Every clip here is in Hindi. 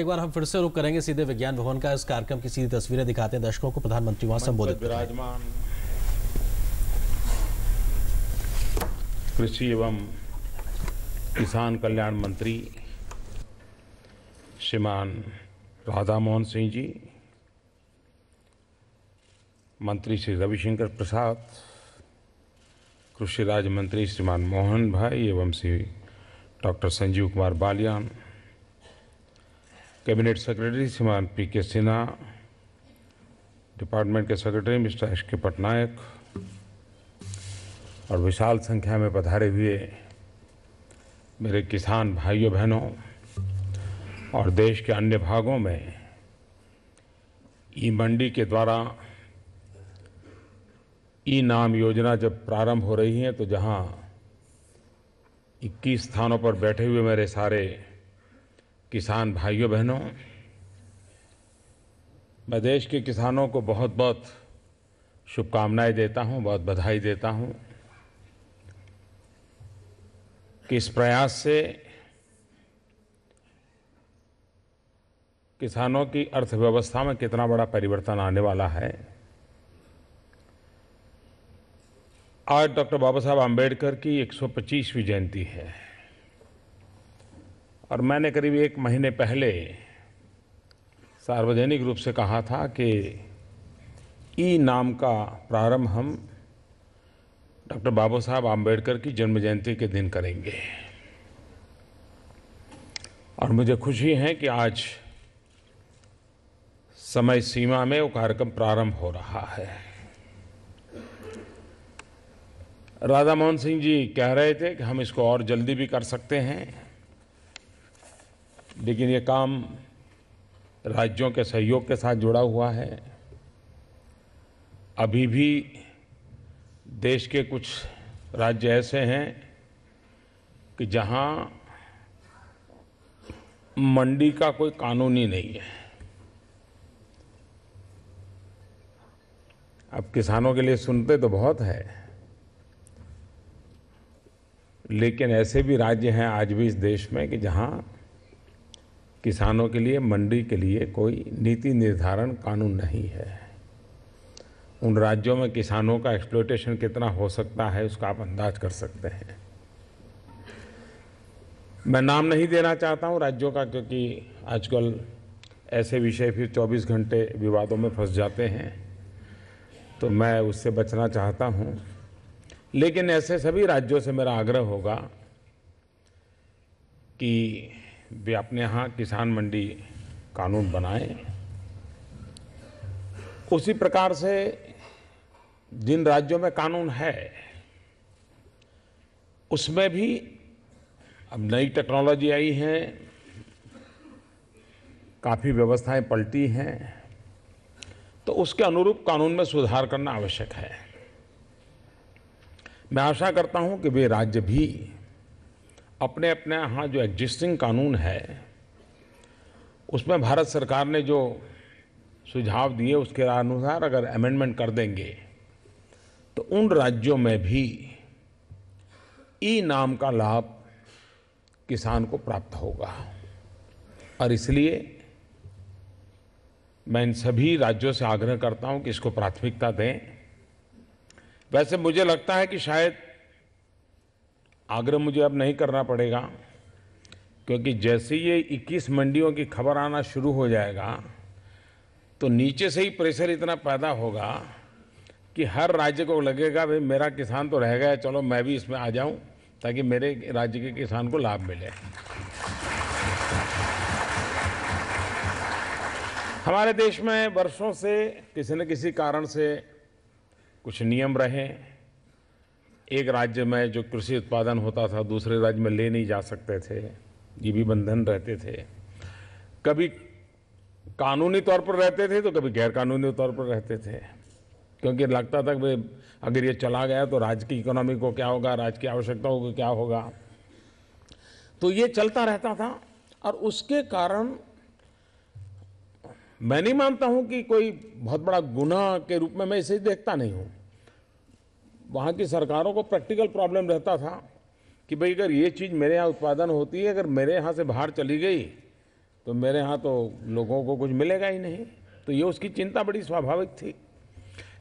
एक बार हम फिर से रुक करेंगे सीधे विज्ञान भवन का इस कार्यक्रम की सीधी तस्वीरें दिखाते हैं दर्शकों को प्रधानमंत्री वहां संबोधित विराजमान कृषि एवं किसान कल्याण मंत्री श्रीमान राधा मोहन सिंह जी मंत्री श्री रविशंकर प्रसाद कृषि राज्य मंत्री श्रीमान मोहन भाई एवं Shri doctor Sanjeev Kumar Balyan cabinet secretary श्रीमान पी के सिन्हा डिपार्टमेंट के secretary mister S K Patnaik और विशाल संख्या में पधारे हुए मेरे किसान भाइयों बहनों और देश के अन्य भागों में ई मंडी के द्वारा ई नाम योजना जब प्रारंभ हो रही है तो जहाँ 21 स्थानों पर बैठे हुए मेरे सारे किसान भाइयों बहनों मैं देश के किसानों को बहुत बहुत शुभकामनाएं देता हूं, बहुत बधाई देता हूं कि इस प्रयास से किसानों की अर्थव्यवस्था में कितना बड़ा परिवर्तन आने वाला है आज डॉक्टर बाबा साहब आम्बेडकर की 125वीं जयंती है और मैंने करीब एक महीने पहले सार्वजनिक रूप से कहा था कि ई नाम का प्रारंभ हम डॉक्टर बाबा साहब आम्बेडकर की जन्म जयंती के दिन करेंगे और मुझे खुशी है कि आज समय सीमा में वो कार्यक्रम प्रारंभ हो रहा है राधा मोहन सिंह जी कह रहे थे कि हम इसको और जल्दी भी कर सकते हैं लेकिन ये काम राज्यों के सहयोग के साथ जुड़ा हुआ है अभी भी देश के कुछ राज्य ऐसे हैं कि जहाँ मंडी का कोई कानून ही नहीं है अब किसानों के लिए सुनते तो बहुत है लेकिन ऐसे भी राज्य हैं आज भी इस देश में कि जहाँ किसानों के लिए मंडी के लिए कोई नीति निर्धारण कानून नहीं है उन राज्यों में किसानों का एक्सप्लोटेशन कितना हो सकता है उसका आप अंदाज कर सकते हैं मैं नाम नहीं देना चाहता हूं राज्यों का क्योंकि आजकल ऐसे विषय फिर 24 घंटे विवादों में फंस जाते हैं तो मैं उससे बचना चाहता हूं लेकिन ऐसे सभी राज्यों से मेरा आग्रह होगा कि वे अपने यहाँ किसान मंडी कानून बनाए उसी प्रकार से जिन राज्यों में कानून है उसमें भी अब नई टेक्नोलॉजी आई है काफ़ी व्यवस्थाएं पलटी हैं तो उसके अनुरूप कानून में सुधार करना आवश्यक है मैं आशा करता हूं कि वे राज्य भी अपने अपने यहाँ जो एग्जिस्टिंग कानून है उसमें भारत सरकार ने जो सुझाव दिए उसके अनुसार अगर अमेंडमेंट कर देंगे तो उन राज्यों में भी ई नाम का लाभ किसान को प्राप्त होगा और इसलिए मैं इन सभी राज्यों से आग्रह करता हूं कि इसको प्राथमिकता दें वैसे मुझे लगता है कि शायद आग्रह मुझे अब नहीं करना पड़ेगा क्योंकि जैसे ये 21 मंडियों की खबर आना शुरू हो जाएगा तो नीचे से ही प्रेशर इतना पैदा होगा कि हर राज्य को लगेगा भाई मेरा किसान तो रह गया चलो मैं भी इसमें आ जाऊं ताकि मेरे राज्य के किसान को लाभ मिले हमारे देश में वर्षों से किसी न किसी कारण से कुछ नियम रहे एक राज्य में जो कृषि उत्पादन होता था दूसरे राज्य में ले नहीं जा सकते थे ये भी बंधन रहते थे कभी कानूनी तौर पर रहते थे तो कभी गैरकानूनी तौर पर रहते थे क्योंकि लगता था कि अगर ये चला गया तो राज्य की इकोनॉमी को क्या होगा राज्य की आवश्यकताओं को क्या होगा तो ये चलता रहता था और उसके कारण मैं नहीं मानता हूँ कि कोई बहुत बड़ा गुना के रूप में मैं इसे देखता नहीं हूँ वहाँ की सरकारों को प्रैक्टिकल प्रॉब्लम रहता था कि भाई अगर ये चीज़ मेरे यहाँ उत्पादन होती है अगर मेरे यहाँ से बाहर चली गई तो मेरे यहाँ तो लोगों को कुछ मिलेगा ही नहीं तो ये उसकी चिंता बड़ी स्वाभाविक थी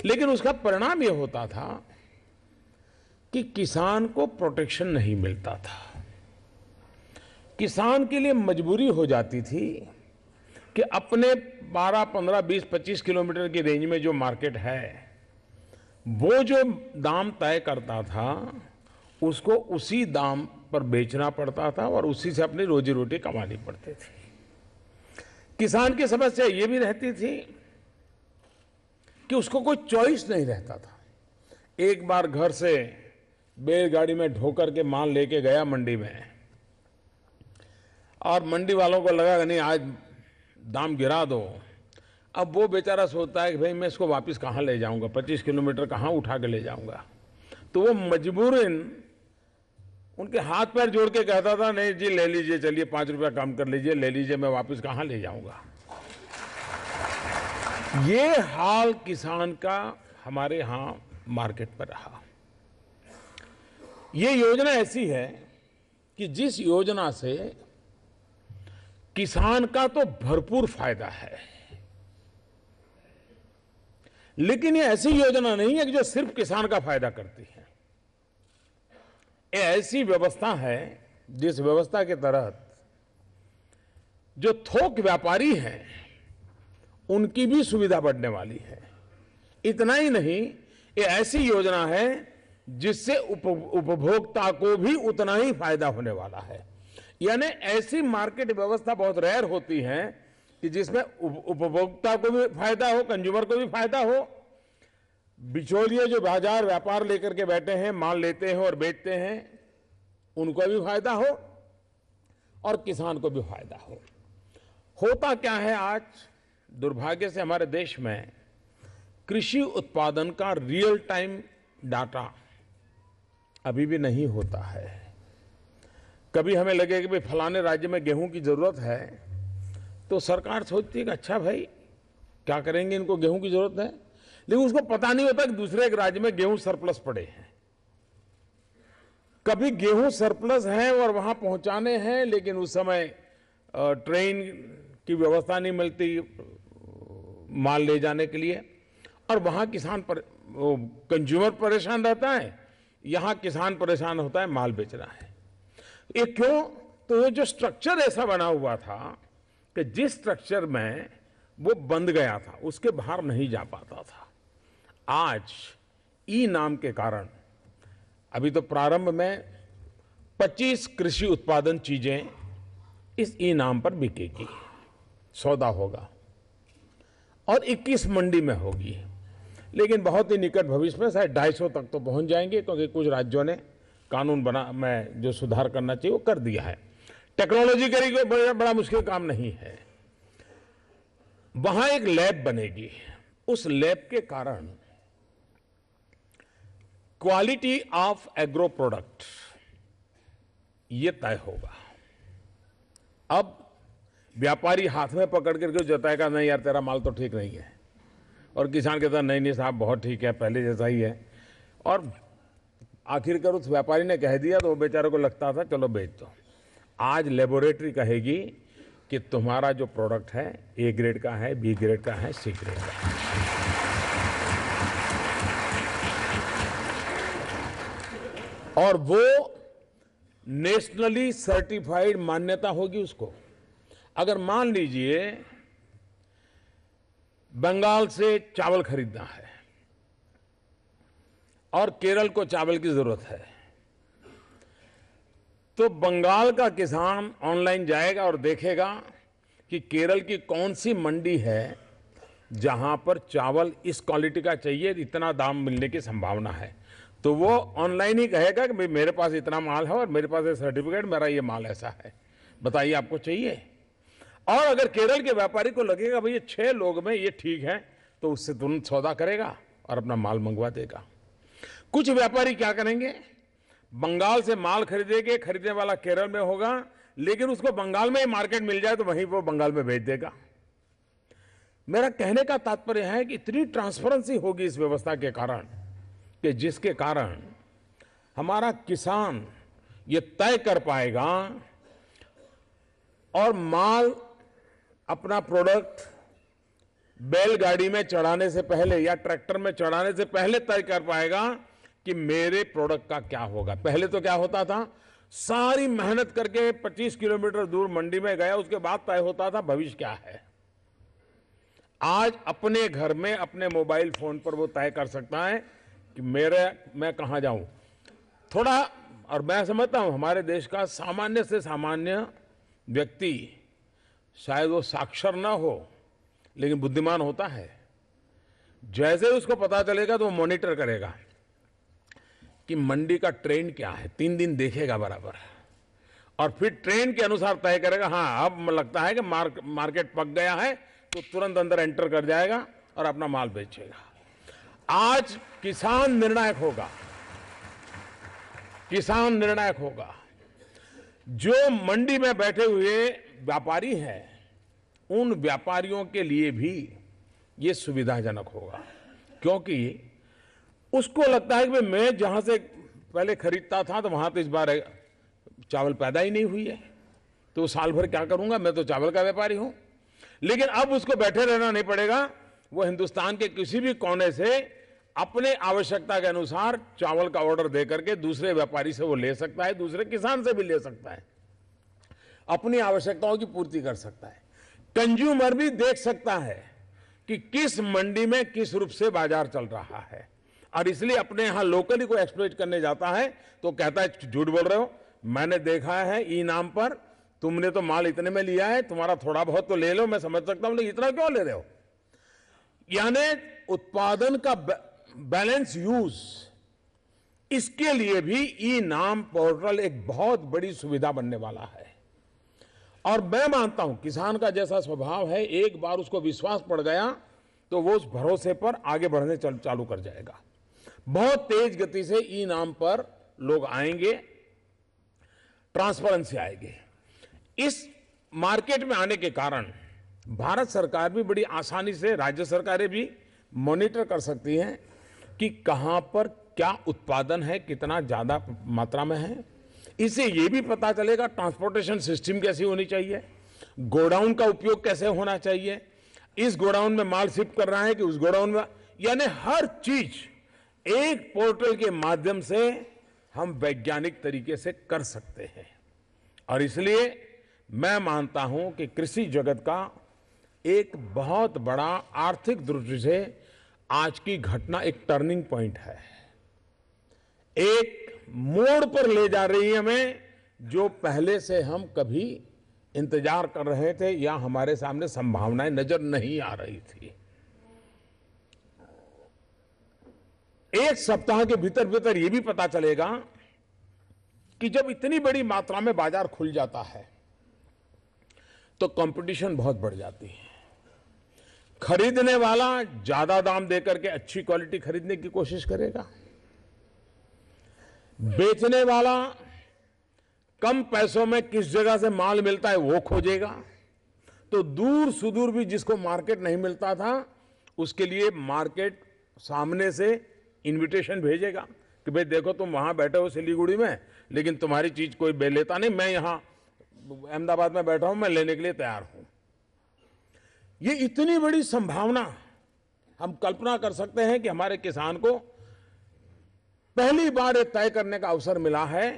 लेकिन उसका परिणाम ये होता था कि किसान को प्रोटेक्शन नहीं मिलता था किसान के लिए मजबूरी हो जाती थी कि अपने 12, 15, 20, 25 किलोमीटर की रेंज में जो मार्केट है वो जो दाम तय करता था उसको उसी दाम पर बेचना पड़ता था और उसी से अपनी रोजी रोटी कमानी पड़ती थी किसान की समस्या ये भी रहती थी कि उसको कोई चॉइस नहीं रहता था एक बार घर से बैलगाड़ी में ढोकर के माल लेके गया मंडी में और मंडी वालों को लगा कि नहीं आज दाम गिरा दो अब वो बेचारा सोचता है कि भाई मैं इसको वापस कहाँ ले जाऊंगा पच्चीस किलोमीटर कहाँ उठा के ले जाऊंगा तो वो मजबूरन उनके हाथ पैर जोड़ के कहता था नहीं जी ले लीजिए चलिए पाँच रुपया कम कर लीजिए ले लीजिए मैं वापस कहाँ ले जाऊंगा ये हाल किसान का हमारे यहाँ मार्केट पर रहा ये योजना ऐसी है कि जिस योजना से किसान का तो भरपूर फायदा है लेकिन ये ऐसी योजना नहीं है कि जो सिर्फ किसान का फायदा करती है ये ऐसी व्यवस्था है जिस व्यवस्था के तहत जो थोक व्यापारी हैं उनकी भी सुविधा बढ़ने वाली है इतना ही नहीं ये ऐसी योजना है जिससे उपभोक्ता को भी उतना ही फायदा होने वाला है यानी ऐसी मार्केट व्यवस्था बहुत रेयर होती है कि जिसमें उपभोक्ता को भी फायदा हो कंज्यूमर को भी फायदा हो बिचौलिए जो बाजार व्यापार लेकर के बैठे हैं माल लेते हैं और बेचते हैं उनको भी फायदा हो और किसान को भी फायदा हो होता क्या है आज दुर्भाग्य से हमारे देश में कृषि उत्पादन का रियल टाइम डाटा अभी भी नहीं होता है कभी हमें लगे कि भाई फलाने राज्य में गेहूं की ज़रूरत है तो सरकार सोचती है कि अच्छा भाई क्या करेंगे इनको गेहूं की जरूरत है लेकिन उसको पता नहीं होता कि दूसरे एक राज्य में गेहूं सरप्लस पड़े हैं कभी गेहूं सरप्लस है और वहां पहुंचाने हैं लेकिन उस समय ट्रेन की व्यवस्था नहीं मिलती माल ले जाने के लिए और वहां किसान पर कंज्यूमर परेशान रहता है यहां किसान परेशान होता है माल बेचना है ये क्यों तो ये जो स्ट्रक्चर ऐसा बना हुआ था कि जिस स्ट्रक्चर में वो बंद गया था उसके बाहर नहीं जा पाता था आज ई नाम के कारण अभी तो प्रारंभ में 25 कृषि उत्पादन चीज़ें इस ई नाम पर बिकेगी सौदा होगा और 21 मंडी में होगी लेकिन बहुत ही निकट भविष्य में शायद ढाई सौ तक तो पहुंच जाएंगे क्योंकि कुछ राज्यों ने कानून बना में जो सुधार करना चाहिए वो कर दिया है टेक्नोलॉजी करी कोई बड़ा, बड़ा मुश्किल काम नहीं है वहां एक लैब बनेगी उस लैब के कारण क्वालिटी ऑफ एग्रो प्रोडक्ट ये तय होगा अब व्यापारी हाथ में पकड़ करके जताएगा नहीं यार तेरा माल तो ठीक नहीं है और किसान कहता नहीं नहीं साहब बहुत ठीक है पहले जैसा ही है और आखिरकार उस व्यापारी ने कह दिया तो वो बेचारे को लगता था चलो बेच दो आज लेबोरेटरी कहेगी कि तुम्हारा जो प्रोडक्ट है ए ग्रेड का है बी ग्रेड का है सी ग्रेड का है और वो नेशनली सर्टिफाइड मान्यता होगी उसको अगर मान लीजिए बंगाल से चावल खरीदना है और केरल को चावल की जरूरत है तो बंगाल का किसान ऑनलाइन जाएगा और देखेगा कि केरल की कौन सी मंडी है जहां पर चावल इस क्वालिटी का चाहिए इतना दाम मिलने की संभावना है तो वो ऑनलाइन ही कहेगा कि भाई मेरे पास इतना माल है और मेरे पास ये सर्टिफिकेट मेरा ये माल ऐसा है बताइए आपको चाहिए और अगर केरल के व्यापारी को लगेगा भाई ये छः लोग में ये ठीक है तो उससे तुरंत सौदा करेगा और अपना माल मंगवा देगा कुछ व्यापारी क्या करेंगे बंगाल से माल खरीदेंगे खरीदने वाला केरल में होगा लेकिन उसको बंगाल में ही मार्केट मिल जाए तो वहीं वो बंगाल में भेज देगा मेरा कहने का तात्पर्य है कि इतनी ट्रांसपेरेंसी होगी इस व्यवस्था के कारण कि जिसके कारण हमारा किसान ये तय कर पाएगा और माल अपना प्रोडक्ट बैलगाड़ी में चढ़ाने से पहले या ट्रैक्टर में चढ़ाने से पहले तय कर पाएगा कि मेरे प्रोडक्ट का क्या होगा पहले तो क्या होता था सारी मेहनत करके 25 किलोमीटर दूर मंडी में गया उसके बाद तय होता था भविष्य क्या है आज अपने घर में अपने मोबाइल फोन पर वो तय कर सकता है कि मेरे मैं कहां जाऊं थोड़ा और मैं समझता हूं हमारे देश का सामान्य से सामान्य व्यक्ति शायद वो साक्षर ना हो लेकिन बुद्धिमान होता है जैसे उसको पता चलेगा तो वो मॉनिटर करेगा कि मंडी का ट्रेंड क्या है तीन दिन देखेगा बराबर और फिर ट्रेंड के अनुसार तय करेगा हाँ अब लगता है कि मार्क, मार्केट पक गया है तो तुरंत अंदर एंटर कर जाएगा और अपना माल बेचेगा आज किसान निर्णायक होगा किसान निर्णायक होगा जो मंडी में बैठे हुए व्यापारी हैं उन व्यापारियों के लिए भी ये सुविधाजनक होगा क्योंकि उसको लगता है कि मैं जहां से पहले खरीदता था तो वहां तो इस बार चावल पैदा ही नहीं हुई है तो साल भर क्या करूंगा मैं तो चावल का व्यापारी हूं लेकिन अब उसको बैठे रहना नहीं पड़ेगा वो हिंदुस्तान के किसी भी कोने से अपने आवश्यकता के अनुसार चावल का ऑर्डर दे करके दूसरे व्यापारी से वो ले सकता है दूसरे किसान से भी ले सकता है अपनी आवश्यकताओं की पूर्ति कर सकता है कंज्यूमर भी देख सकता है कि किस मंडी में किस रूप से बाजार चल रहा है और इसलिए अपने यहां लोकली को एक्सप्लोइट करने जाता है तो कहता है झूठ बोल रहे हो मैंने देखा है ई नाम पर तुमने तो माल इतने में लिया है तुम्हारा थोड़ा बहुत तो ले लो मैं समझ सकता हूं इतना क्यों ले रहे हो यानी उत्पादन का बैलेंस यूज इसके लिए भी ई नाम पोर्टल एक बहुत बड़ी सुविधा बनने वाला है और मैं मानता हूं किसान का जैसा स्वभाव है एक बार उसको विश्वास पड़ गया तो वो उस भरोसे पर आगे बढ़ने चालू कर जाएगा बहुत तेज गति से ई नाम पर लोग आएंगे ट्रांसपेरेंसी आएगी इस मार्केट में आने के कारण भारत सरकार भी बड़ी आसानी से राज्य सरकारें भी मॉनिटर कर सकती हैं कि कहां पर क्या उत्पादन है कितना ज़्यादा मात्रा में है इससे ये भी पता चलेगा ट्रांसपोर्टेशन सिस्टम कैसी होनी चाहिए गोडाउन का उपयोग कैसे होना चाहिए इस गोडाउन में माल शिफ्ट रहा है कि उस गोडाउन में यानी हर चीज़ एक पोर्टल के माध्यम से हम वैज्ञानिक तरीके से कर सकते हैं और इसलिए मैं मानता हूं कि कृषि जगत का एक बहुत बड़ा आर्थिक दृष्टि से आज की घटना एक टर्निंग पॉइंट है एक मोड़ पर ले जा रही है हमें जो पहले से हम कभी इंतजार कर रहे थे या हमारे सामने संभावनाएं नजर नहीं आ रही थी एक सप्ताह के भीतर भीतर यह भी पता चलेगा कि जब इतनी बड़ी मात्रा में बाजार खुल जाता है तो कंपटीशन बहुत बढ़ जाती है खरीदने वाला ज्यादा दाम देकर के अच्छी क्वालिटी खरीदने की कोशिश करेगा बेचने वाला कम पैसों में किस जगह से माल मिलता है वो खोजेगा तो दूर सुदूर भी जिसको मार्केट नहीं मिलता था उसके लिए मार्केट सामने से इनविटेशन भेजेगा कि भाई देखो तुम वहाँ बैठे हो सिलीगुड़ी में लेकिन तुम्हारी चीज़ कोई बे लेता नहीं मैं यहाँ अहमदाबाद में बैठा हूँ मैं लेने के लिए तैयार हूँ ये इतनी बड़ी संभावना हम कल्पना कर सकते हैं कि हमारे किसान को पहली बार ये तय करने का अवसर मिला है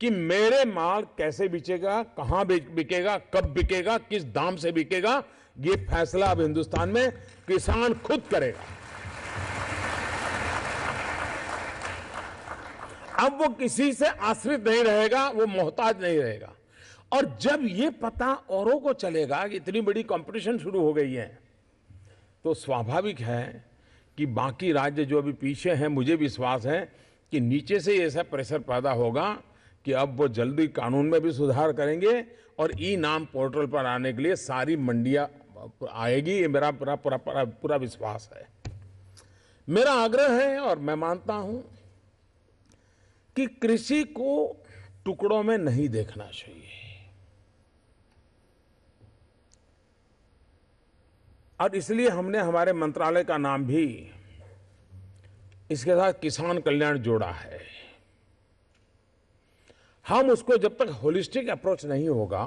कि मेरे माल कैसे बिकेगा कहाँ बिकेगा कब बिकेगा किस दाम से बिकेगा ये फैसला अब हिंदुस्तान में किसान खुद करेगा अब वो किसी से आश्रित नहीं रहेगा वो मोहताज नहीं रहेगा और जब ये पता औरों को चलेगा कि इतनी बड़ी कंपटीशन शुरू हो गई है तो स्वाभाविक है कि बाकी राज्य जो अभी पीछे हैं मुझे विश्वास है कि नीचे से ऐसा प्रेशर पैदा होगा कि अब वो जल्दी कानून में भी सुधार करेंगे और ई नाम पोर्टल पर आने के लिए सारी मंडिया आएगी ये मेरा पूरा पूरा पूरा विश्वास है मेरा आग्रह है और मैं मानता हूं कि कृषि को टुकड़ों में नहीं देखना चाहिए और इसलिए हमने हमारे मंत्रालय का नाम भी इसके साथ किसान कल्याण जोड़ा है हम उसको जब तक होलिस्टिक अप्रोच नहीं होगा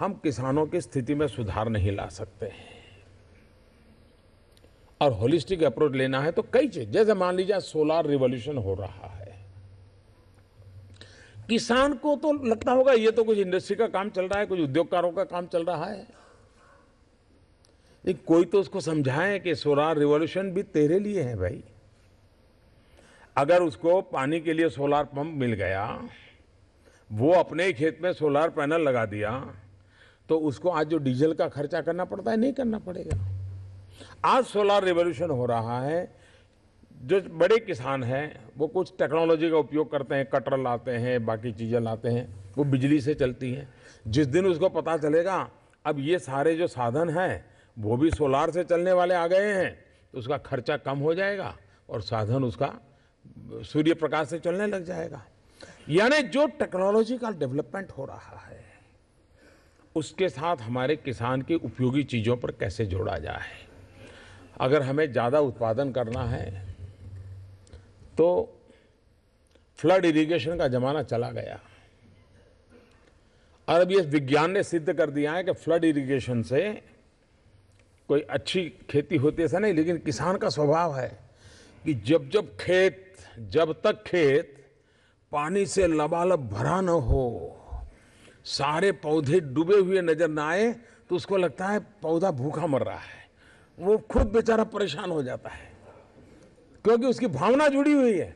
हम किसानों की स्थिति में सुधार नहीं ला सकते हैं और होलिस्टिक अप्रोच लेना है तो कई चीज जैसे मान लीजिए सोलार रिवोल्यूशन हो रहा है किसान को तो लगता होगा ये तो कुछ इंडस्ट्री का काम चल रहा है कुछ उद्योगकारों का काम चल रहा है कोई तो उसको समझाए कि सोलार रिवॉल्यूशन भी तेरे लिए है भाई अगर उसको पानी के लिए सोलार पंप मिल गया वो अपने खेत में सोलार पैनल लगा दिया तो उसको आज जो डीजल का खर्चा करना पड़ता है नहीं करना पड़ेगा आज सोलार रिवोल्यूशन हो रहा है जो बड़े किसान हैं वो कुछ टेक्नोलॉजी का उपयोग करते हैं कटर लाते हैं बाकी चीज़ें लाते हैं वो बिजली से चलती हैं जिस दिन उसको पता चलेगा अब ये सारे जो साधन हैं वो भी सोलार से चलने वाले आ गए हैं तो उसका खर्चा कम हो जाएगा और साधन उसका सूर्य प्रकाश से चलने लग जाएगा यानी जो टेक्नोलॉजी का डेवलपमेंट हो रहा है उसके साथ हमारे किसान की उपयोगी चीज़ों पर कैसे जोड़ा जाए अगर हमें ज़्यादा उत्पादन करना है तो फ्लड इरिगेशन का ज़माना चला गया और अब ये विज्ञान ने सिद्ध कर दिया है कि फ्लड इरिगेशन से कोई अच्छी खेती होती ऐसा नहीं लेकिन किसान का स्वभाव है कि जब जब खेत जब तक खेत पानी से लबालब भरा न हो सारे पौधे डूबे हुए नजर ना आए तो उसको लगता है पौधा भूखा मर रहा है वो खुद बेचारा परेशान हो जाता है क्योंकि उसकी भावना जुड़ी हुई है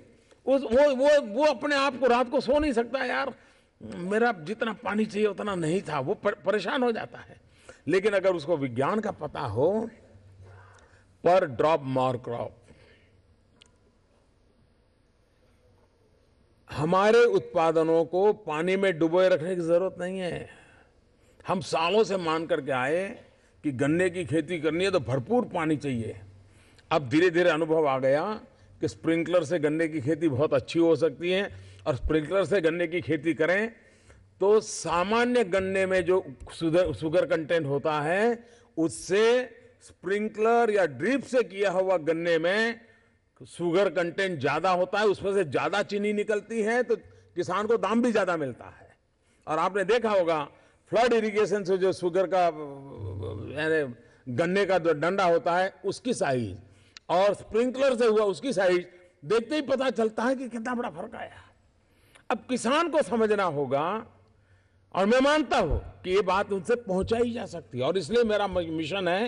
उस वो वो वो अपने आप को रात को सो नहीं सकता यार मेरा जितना पानी चाहिए उतना नहीं था वो पर, परेशान हो जाता है लेकिन अगर उसको विज्ञान का पता हो पर ड्रॉप मोर क्रॉप हमारे उत्पादनों को पानी में डुबोए रखने की जरूरत नहीं है हम सालों से मान करके आए कि गन्ने की खेती करनी है तो भरपूर पानी चाहिए अब धीरे धीरे अनुभव आ गया कि स्प्रिंकलर से गन्ने की खेती बहुत अच्छी हो सकती है और स्प्रिंकलर से गन्ने की खेती करें तो सामान्य गन्ने में जो शुगर कंटेंट होता है उससे स्प्रिंकलर या ड्रिप से किया हुआ गन्ने में शुगर कंटेंट ज़्यादा होता है उसमें से ज़्यादा चीनी निकलती है तो किसान को दाम भी ज़्यादा मिलता है और आपने देखा होगा फ्लड इरिगेशन से जो शुगर का गन्ने का जो डंडा होता है उसकी साइज़ और स्प्रिंकलर से हुआ उसकी साइज देखते ही पता चलता है कि कितना बड़ा फर्क आया अब किसान को समझना होगा और मैं मानता हूं कि ये बात उनसे पहुंचाई जा सकती है और इसलिए मेरा मिशन है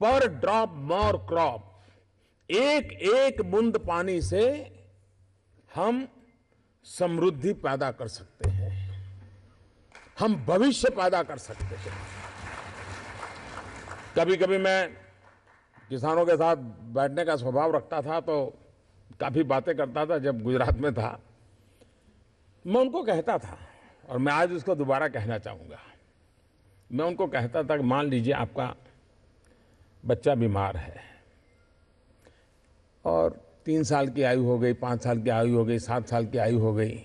पर ड्रॉप मोर क्रॉप एक एक बूंद पानी से हम समृद्धि पैदा कर सकते हैं हम भविष्य पैदा कर सकते हैं कभी कभी मैं किसानों के साथ बैठने का स्वभाव रखता था तो काफ़ी बातें करता था जब गुजरात में था मैं उनको कहता था और मैं आज उसको दोबारा कहना चाहूँगा मैं उनको कहता था कि मान लीजिए आपका बच्चा बीमार है और तीन साल की आयु हो गई पाँच साल की आयु हो गई सात साल की आयु हो गई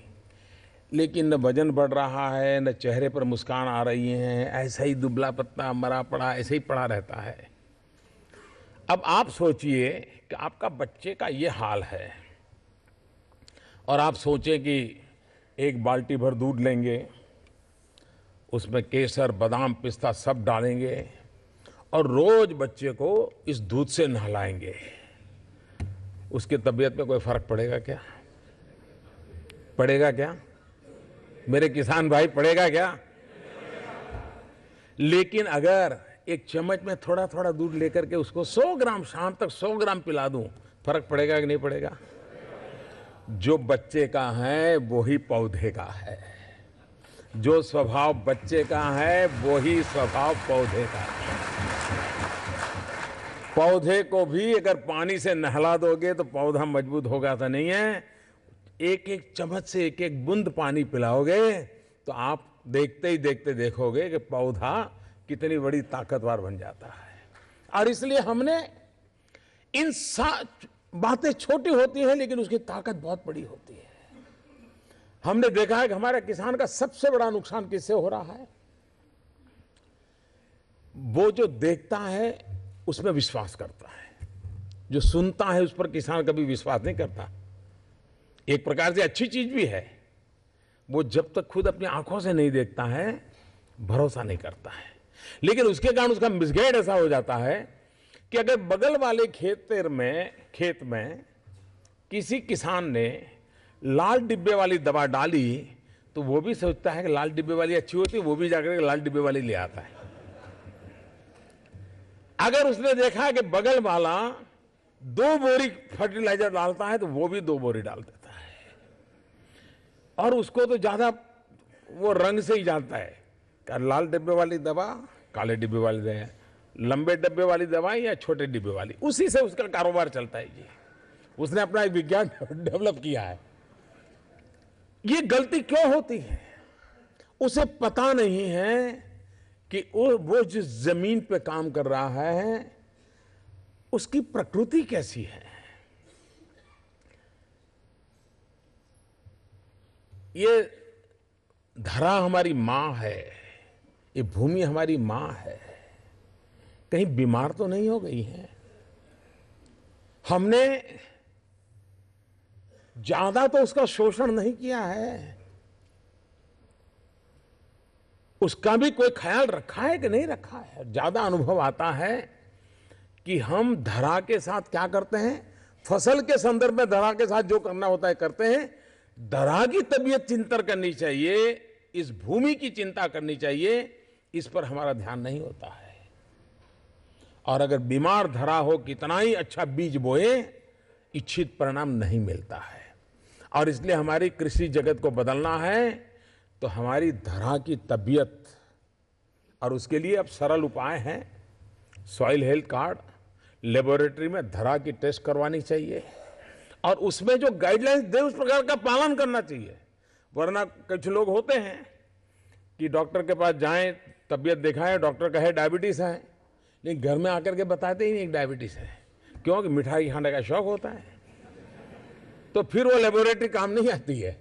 लेकिन न वजन बढ़ रहा है न चेहरे पर मुस्कान आ रही है ऐसा ही दुबला पत्ता मरा पड़ा ऐसे ही पड़ा रहता है अब आप सोचिए कि आपका बच्चे का ये हाल है और आप सोचें कि एक बाल्टी भर दूध लेंगे उसमें केसर बादाम पिस्ता सब डालेंगे और रोज़ बच्चे को इस दूध से नहलाएंगे उसकी तबीयत में कोई फ़र्क पड़ेगा क्या पड़ेगा क्या मेरे किसान भाई पड़ेगा क्या लेकिन अगर एक चम्मच में थोड़ा थोड़ा दूध लेकर के उसको 100 ग्राम शाम तक 100 ग्राम पिला दूं फर्क पड़ेगा कि नहीं पड़ेगा जो बच्चे का है वही पौधे का है जो स्वभाव बच्चे का है वही स्वभाव पौधे का है पौधे को भी अगर पानी से नहला दोगे तो पौधा मजबूत होगा तो नहीं है एक एक चम्मच से एक एक बूंद पानी पिलाओगे तो आप देखते ही देखते देखोगे कि पौधा कितनी बड़ी ताकतवर बन जाता है और इसलिए हमने इन बातें छोटी होती हैं लेकिन उसकी ताकत बहुत बड़ी होती है हमने देखा है कि हमारे किसान का सबसे बड़ा नुकसान किससे हो रहा है वो जो देखता है उसमें विश्वास करता है जो सुनता है उस पर किसान कभी विश्वास नहीं करता एक प्रकार से अच्छी चीज भी है वो जब तक खुद अपनी आंखों से नहीं देखता है भरोसा नहीं करता है लेकिन उसके कारण उसका मिसगाइड ऐसा हो जाता है कि अगर बगल वाले खेत में खेत में किसी किसान ने लाल डिब्बे वाली दवा डाली तो वो भी सोचता है कि लाल डिब्बे वाली अच्छी होती वो भी जाकर लाल डिब्बे वाली ले आता है अगर उसने देखा कि बगल वाला दो बोरी फर्टिलाइजर डालता है तो वो भी दो बोरी डाल देता है और उसको तो ज़्यादा वो रंग से ही जानता है लाल डिब्बे वाली दवा काले डिब्बे वाली दवा लंबे डिब्बे वाली दवा या छोटे डिब्बे वाली उसी से उसका कारोबार चलता है जी उसने अपना एक विज्ञान डेवलप किया है ये गलती क्यों होती है उसे पता नहीं है कि वो जिस जमीन पे काम कर रहा है उसकी प्रकृति कैसी है ये धरा हमारी मां है ये भूमि हमारी माँ है कहीं बीमार तो नहीं हो गई है हमने ज्यादा तो उसका शोषण नहीं किया है उसका भी कोई ख्याल रखा है कि नहीं रखा है ज्यादा अनुभव आता है कि हम धरा के साथ क्या करते हैं फसल के संदर्भ में धरा के साथ जो करना होता है करते हैं धरा की तबीयत चिंतन करनी चाहिए इस भूमि की चिंता करनी चाहिए इस पर हमारा ध्यान नहीं होता है और अगर बीमार धरा हो कितना ही अच्छा बीज बोए इच्छित परिणाम नहीं मिलता है और इसलिए हमारी कृषि जगत को बदलना है तो हमारी धरा की तबीयत और उसके लिए अब सरल उपाय हैं सॉइल हेल्थ कार्ड लेबोरेटरी में धरा की टेस्ट करवानी चाहिए और उसमें जो गाइडलाइंस दे उस प्रकार का पालन करना चाहिए वरना कुछ लोग होते हैं कि डॉक्टर के पास जाएं तबीयत है डॉक्टर कहे डायबिटीज़ है लेकिन घर में आकर के बताते ही नहीं डायबिटीज़ है क्योंकि मिठाई खाने का शौक होता है तो फिर वो लेबोरेटरी काम नहीं आती है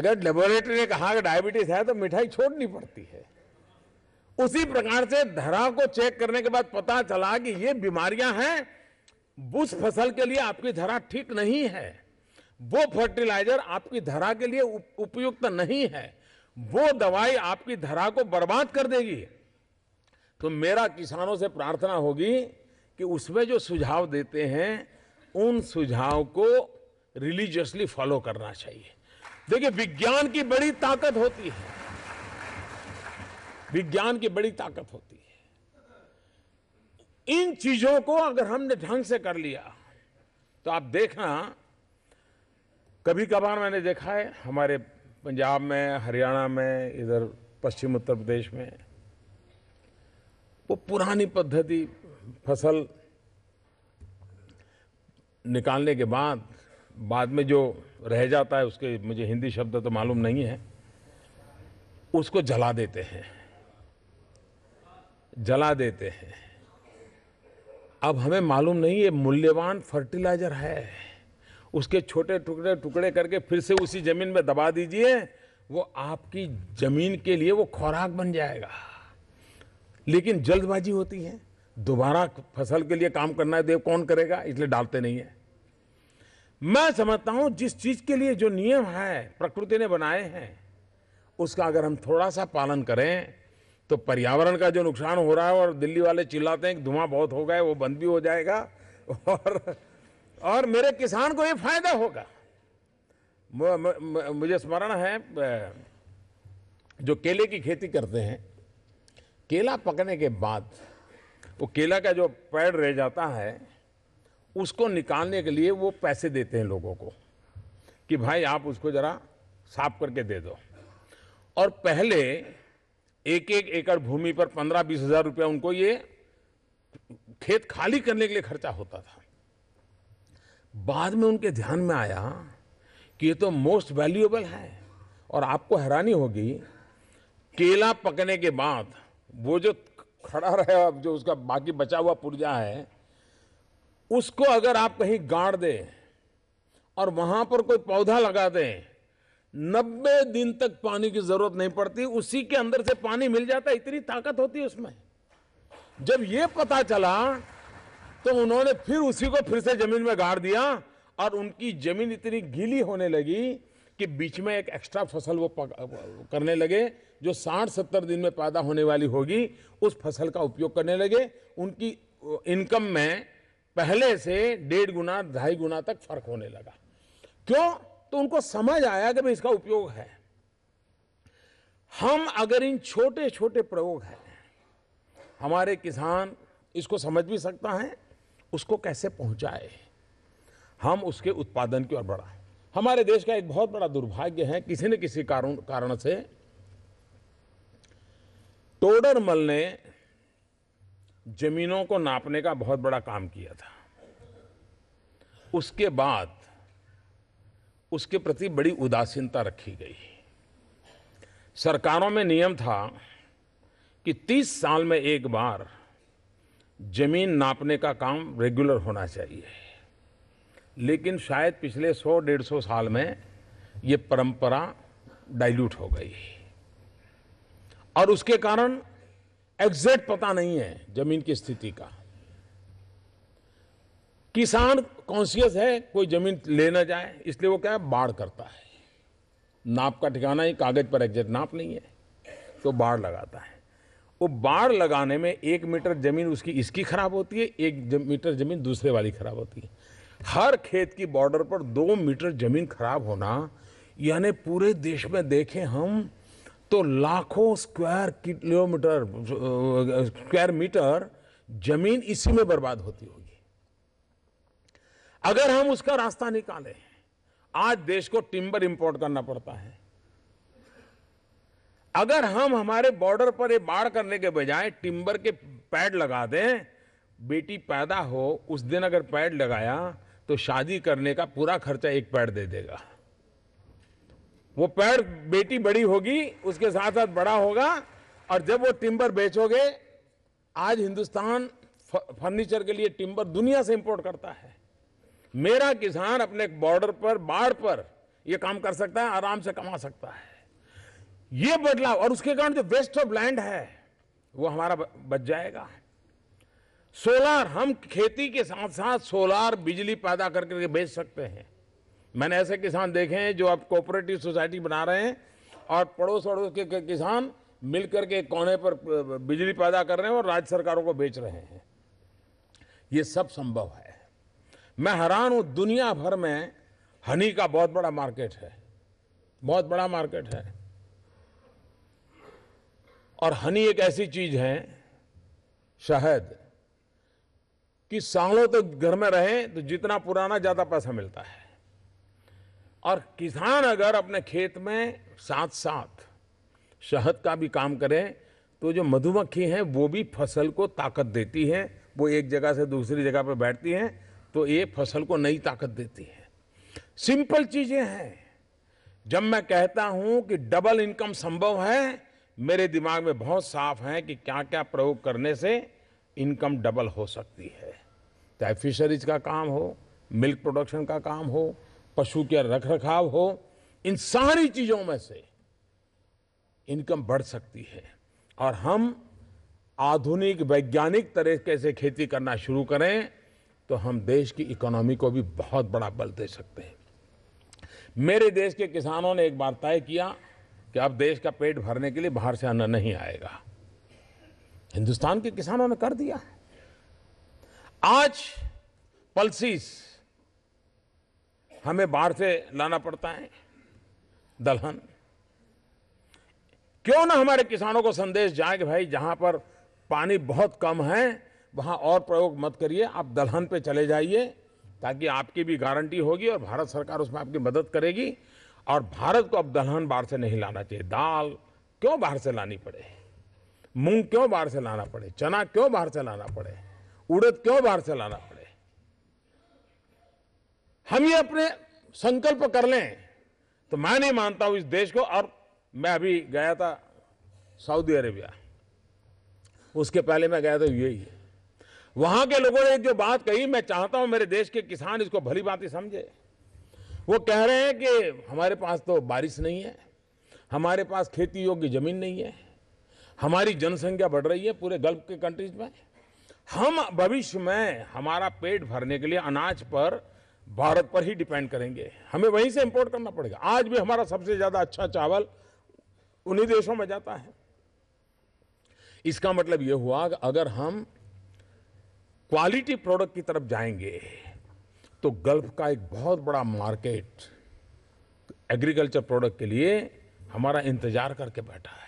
अगर लेबोरेटरी ने कहा कि डायबिटीज़ है तो मिठाई छोड़नी पड़ती है उसी प्रकार से धरा को चेक करने के बाद पता चला कि ये बीमारियां हैं उस फसल के लिए आपकी धरा ठीक नहीं है वो फर्टिलाइजर आपकी धरा के लिए उपयुक्त नहीं है वो दवाई आपकी धरा को बर्बाद कर देगी तो मेरा किसानों से प्रार्थना होगी कि उसमें जो सुझाव देते हैं उन सुझाव को रिलीजियसली फॉलो करना चाहिए देखिए विज्ञान की बड़ी ताकत होती है विज्ञान की बड़ी ताकत होती है इन चीजों को अगर हमने ढंग से कर लिया तो आप देखना कभी कभार मैंने देखा है हमारे पंजाब में हरियाणा में इधर पश्चिम उत्तर प्रदेश में वो पुरानी पद्धति फसल निकालने के बाद बाद में जो रह जाता है उसके मुझे हिंदी शब्द तो मालूम नहीं है उसको जला देते हैं जला देते हैं अब हमें मालूम नहीं ये मूल्यवान फर्टिलाइज़र है उसके छोटे टुकड़े टुकड़े करके फिर से उसी ज़मीन में दबा दीजिए वो आपकी ज़मीन के लिए वो खुराक बन जाएगा लेकिन जल्दबाजी होती है दोबारा फसल के लिए काम करना है देव कौन करेगा इसलिए डालते नहीं है मैं समझता हूं जिस चीज़ के लिए जो नियम है प्रकृति ने बनाए हैं उसका अगर हम थोड़ा सा पालन करें तो पर्यावरण का जो नुकसान हो रहा है और दिल्ली वाले चिल्लाते हैं कि धुआं बहुत हो गया वो बंद भी हो जाएगा और और मेरे किसान को ये फायदा होगा मुझे स्मरण है जो केले की खेती करते हैं केला पकने के बाद वो केला का जो पेड़ रह जाता है उसको निकालने के लिए वो पैसे देते हैं लोगों को कि भाई आप उसको ज़रा साफ करके दे दो और पहले एक एक एकड़ भूमि पर पंद्रह बीस हज़ार रुपया उनको ये खेत खाली करने के लिए खर्चा होता था बाद में उनके ध्यान में आया कि ये तो मोस्ट वैल्यूएबल है और आपको हैरानी होगी केला पकने के बाद वो जो खड़ा रहे अब जो उसका बाकी बचा हुआ पुर्जा है उसको अगर आप कहीं गाड़ दें और वहां पर कोई पौधा लगा दें नब्बे दिन तक पानी की जरूरत नहीं पड़ती उसी के अंदर से पानी मिल जाता इतनी ताकत होती है उसमें जब ये पता चला तो उन्होंने फिर उसी को फिर से जमीन में गाड़ दिया और उनकी जमीन इतनी गीली होने लगी कि बीच में एक एक्स्ट्रा फसल वो करने लगे जो साठ सत्तर दिन में पैदा होने वाली होगी उस फसल का उपयोग करने लगे उनकी इनकम में पहले से डेढ़ गुना ढाई गुना तक फर्क होने लगा क्यों तो उनको समझ आया कि भाई इसका उपयोग है हम अगर इन छोटे छोटे प्रयोग हैं हमारे किसान इसको समझ भी सकता है उसको कैसे पहुंचाए हम उसके उत्पादन की ओर बढ़ाएं हमारे देश का एक बहुत बड़ा दुर्भाग्य है किसी न किसी कारण कारण से टोडरमल ने जमीनों को नापने का बहुत बड़ा काम किया था उसके बाद उसके प्रति बड़ी उदासीनता रखी गई सरकारों में नियम था कि 30 साल में एक बार जमीन नापने का काम रेगुलर होना चाहिए लेकिन शायद पिछले 100 डेढ़ सौ साल में ये परंपरा डाइल्यूट हो गई और उसके कारण एग्जैक्ट पता नहीं है जमीन की स्थिति का किसान कॉन्शियस है कोई जमीन ले ना जाए इसलिए वो क्या है बाढ़ करता है नाप का ठिकाना ही कागज पर एग्जैक्ट नाप नहीं है तो बाढ़ लगाता है वो बाढ़ लगाने में एक मीटर ज़मीन उसकी इसकी खराब होती है एक जम, मीटर ज़मीन दूसरे वाली खराब होती है हर खेत की बॉर्डर पर दो मीटर ज़मीन खराब होना यानी पूरे देश में देखें हम तो लाखों स्क्वायर किलोमीटर स्क्वायर मीटर ज़मीन इसी में बर्बाद होती होगी अगर हम उसका रास्ता निकालें आज देश को टिम्बर इंपोर्ट करना पड़ता है अगर हम हमारे बॉर्डर पर ये बाढ़ करने के बजाय टिम्बर के पैड लगा दें बेटी पैदा हो उस दिन अगर पैड लगाया तो शादी करने का पूरा खर्चा एक पैड दे देगा वो पैड बेटी बड़ी होगी उसके साथ साथ बड़ा होगा और जब वो टिम्बर बेचोगे आज हिंदुस्तान फर्नीचर के लिए टिम्बर दुनिया से इंपोर्ट करता है मेरा किसान अपने बॉर्डर पर बाढ़ पर यह काम कर सकता है आराम से कमा सकता है ये बदलाव और उसके कारण जो वेस्ट ऑफ लैंड है वो हमारा बच जाएगा सोलार हम खेती के साथ साथ सोलार बिजली पैदा करके बेच सकते हैं मैंने ऐसे किसान देखे हैं जो अब कोऑपरेटिव सोसाइटी बना रहे हैं और पड़ोस पड़ोस के किसान मिलकर के कोने पर बिजली पैदा कर रहे हैं और राज्य सरकारों को बेच रहे हैं ये सब संभव है मैं हैरान हूं दुनिया भर में हनी का बहुत बड़ा मार्केट है बहुत बड़ा मार्केट है और हनी एक ऐसी चीज है शहद कि सालों तक घर में रहे तो जितना पुराना ज़्यादा पैसा मिलता है और किसान अगर अपने खेत में साथ साथ शहद का भी काम करें तो जो मधुमक्खी है वो भी फसल को ताकत देती है वो एक जगह से दूसरी जगह पर बैठती हैं तो ये फसल को नई ताकत देती है सिंपल चीज़ें हैं जब मैं कहता हूं कि डबल इनकम संभव है मेरे दिमाग में बहुत साफ है कि क्या क्या प्रयोग करने से इनकम डबल हो सकती है चाहे फिशरीज का काम हो मिल्क प्रोडक्शन का काम हो पशु के रख रखाव हो इन सारी चीज़ों में से इनकम बढ़ सकती है और हम आधुनिक वैज्ञानिक तरीके से खेती करना शुरू करें तो हम देश की इकोनॉमी को भी बहुत बड़ा बल दे सकते हैं मेरे देश के किसानों ने एक बार तय किया कि अब देश का पेट भरने के लिए बाहर से अन्न नहीं आएगा हिंदुस्तान के किसानों ने कर दिया है आज पल्सिस हमें बाहर से लाना पड़ता है दलहन क्यों ना हमारे किसानों को संदेश जाए कि भाई जहां पर पानी बहुत कम है वहां और प्रयोग मत करिए आप दलहन पे चले जाइए ताकि आपकी भी गारंटी होगी और भारत सरकार उसमें आपकी मदद करेगी और भारत को अब दलहन बाहर से नहीं लाना चाहिए दाल क्यों बाहर से लानी पड़े मूंग क्यों बाहर से लाना पड़े चना क्यों बाहर से लाना पड़े उड़द क्यों बाहर से लाना पड़े हम ये अपने संकल्प कर लें तो मैं नहीं मानता हूं इस देश को और मैं अभी गया था सऊदी अरेबिया उसके पहले मैं गया था यही वहां के लोगों ने जो बात कही मैं चाहता हूं मेरे देश के किसान इसको भली बात समझे वो कह रहे हैं कि हमारे पास तो बारिश नहीं है हमारे पास खेती योग्य ज़मीन नहीं है हमारी जनसंख्या बढ़ रही है पूरे गल्फ के कंट्रीज में हम भविष्य में हमारा पेट भरने के लिए अनाज पर भारत पर ही डिपेंड करेंगे हमें वहीं से इंपोर्ट करना पड़ेगा आज भी हमारा सबसे ज़्यादा अच्छा चावल उन्हीं देशों में जाता है इसका मतलब ये हुआ कि अगर हम क्वालिटी प्रोडक्ट की तरफ जाएंगे तो गल्फ का एक बहुत बड़ा मार्केट एग्रीकल्चर प्रोडक्ट के लिए हमारा इंतजार करके बैठा है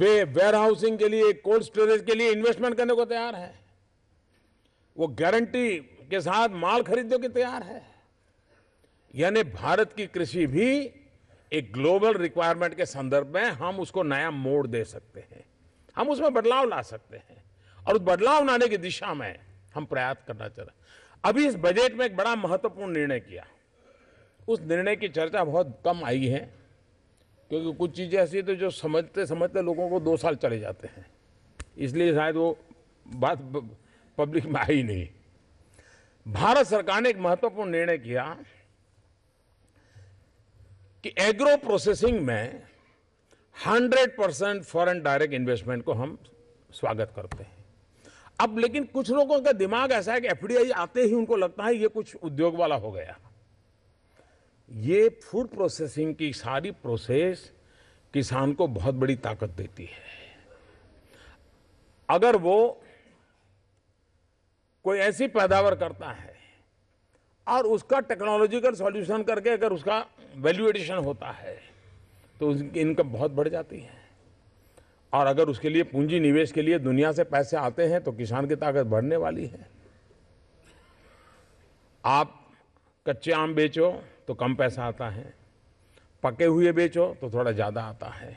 वे वेयर हाउसिंग के लिए कोल्ड स्टोरेज के लिए इन्वेस्टमेंट करने को तैयार है वो गारंटी के साथ माल खरीदने के तैयार है यानी भारत की कृषि भी एक ग्लोबल रिक्वायरमेंट के संदर्भ में हम उसको नया मोड़ दे सकते हैं हम उसमें बदलाव ला सकते हैं और उस बदलाव लाने की दिशा में हम प्रयास करना चाह रहे अभी इस बजट में एक बड़ा महत्वपूर्ण निर्णय किया उस निर्णय की चर्चा बहुत कम आई है क्योंकि कुछ चीज़ें ऐसी तो जो समझते समझते लोगों को दो साल चले जाते हैं इसलिए शायद वो बात पब्लिक में आई नहीं भारत सरकार ने एक महत्वपूर्ण निर्णय किया कि एग्रो प्रोसेसिंग में 100 परसेंट फॉरन डायरेक्ट इन्वेस्टमेंट को हम स्वागत करते हैं अब लेकिन कुछ लोगों का दिमाग ऐसा है कि एफडीआई आते ही उनको लगता है ये कुछ उद्योग वाला हो गया ये फूड प्रोसेसिंग की सारी प्रोसेस किसान को बहुत बड़ी ताकत देती है अगर वो कोई ऐसी पैदावार करता है और उसका टेक्नोलॉजिकल सॉल्यूशन करके अगर उसका वैल्यू एडिशन होता है तो उसकी इनकम बहुत बढ़ जाती है और अगर उसके लिए पूंजी निवेश के लिए दुनिया से पैसे आते हैं तो किसान की ताकत बढ़ने वाली है आप कच्चे आम बेचो तो कम पैसा आता है पके हुए बेचो तो थोड़ा ज़्यादा आता है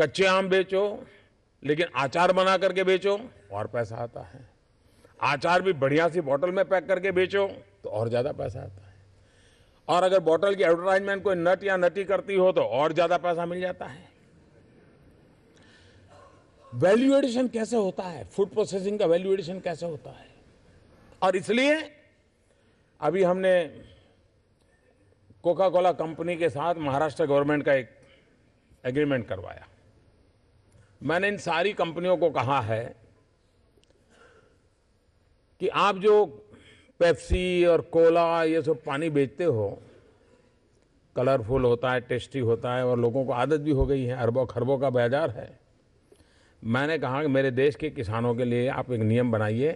कच्चे आम बेचो लेकिन आचार बना करके बेचो और पैसा आता है आचार भी बढ़िया सी बोतल में पैक करके बेचो तो और ज़्यादा पैसा आता है और अगर बोतल की एडवर्टाइजमेंट कोई नट या नटी करती हो तो और ज्यादा पैसा मिल जाता है वैल्यू एडिशन कैसे होता है फूड प्रोसेसिंग का वैल्यू एडिशन कैसे होता है और इसलिए अभी हमने कोका कोला कंपनी के साथ महाराष्ट्र गवर्नमेंट का एक एग्रीमेंट करवाया मैंने इन सारी कंपनियों को कहा है कि आप जो पेप्सी और कोला ये सब पानी बेचते हो कलरफुल होता है टेस्टी होता है और लोगों को आदत भी हो गई है अरबों खरबों का बाजार है मैंने कहा कि मेरे देश के किसानों के लिए आप एक नियम बनाइए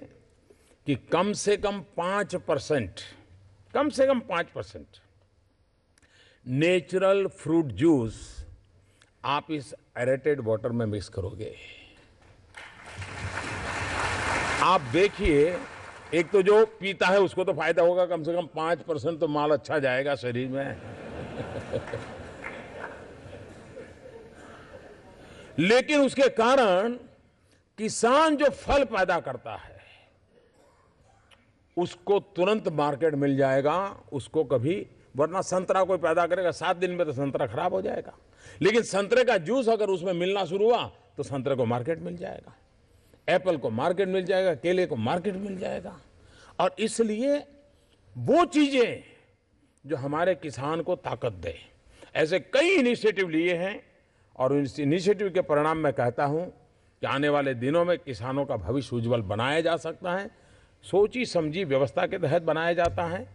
कि कम से कम पाँच परसेंट कम से कम पाँच परसेंट नेचुरल फ्रूट जूस आप इस एरेटेड वाटर में मिक्स करोगे आप देखिए एक तो जो पीता है उसको तो फायदा होगा कम से कम पांच परसेंट तो माल अच्छा जाएगा शरीर में लेकिन उसके कारण किसान जो फल पैदा करता है उसको तुरंत मार्केट मिल जाएगा उसको कभी वरना संतरा कोई पैदा करेगा सात दिन में तो संतरा खराब हो जाएगा लेकिन संतरे का जूस अगर उसमें मिलना शुरू हुआ तो संतरे को मार्केट मिल जाएगा एप्पल को मार्केट मिल जाएगा केले को मार्केट मिल जाएगा और इसलिए वो चीज़ें जो हमारे किसान को ताकत दे ऐसे कई इनिशिएटिव लिए हैं और इस इनिशिएटिव के परिणाम मैं कहता हूँ कि आने वाले दिनों में किसानों का भविष्य उज्जवल बनाया जा सकता है सोची समझी व्यवस्था के तहत बनाया जाता है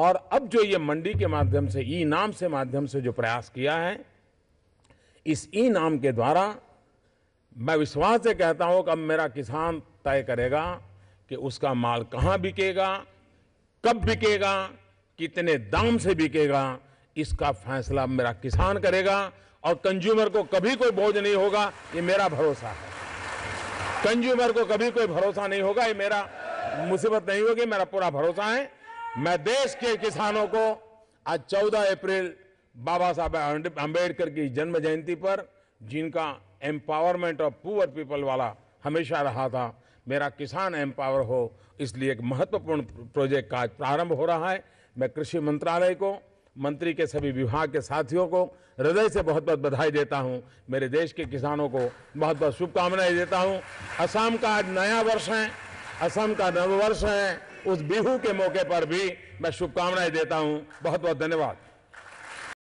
और अब जो ये मंडी के माध्यम से ई नाम से माध्यम से जो प्रयास किया है इस ई नाम के द्वारा मैं विश्वास से कहता हूं कि अब मेरा किसान तय करेगा कि उसका माल कहां बिकेगा कब बिकेगा कितने दाम से बिकेगा इसका फैसला मेरा किसान करेगा और कंज्यूमर को कभी कोई बोझ नहीं होगा ये मेरा भरोसा है कंज्यूमर को कभी कोई भरोसा नहीं होगा ये मेरा मुसीबत नहीं होगी मेरा पूरा भरोसा है मैं देश के किसानों को आज 14 अप्रैल बाबा साहब अम्बेडकर की जन्म जयंती पर जिनका एम्पावरमेंट ऑफ पुअर पीपल वाला हमेशा रहा था मेरा किसान एम्पावर हो इसलिए एक महत्वपूर्ण प्रोजेक्ट का आज प्रारंभ हो रहा है मैं कृषि मंत्रालय को मंत्री के सभी विभाग के साथियों को हृदय से बहुत बहुत बधाई देता हूं मेरे देश के किसानों को बहुत बहुत शुभकामनाएं देता हूं असम का आज नया वर्ष है असम का नववर्ष है उस बिहू के मौके पर भी मैं शुभकामनाएं देता हूं बहुत बहुत धन्यवाद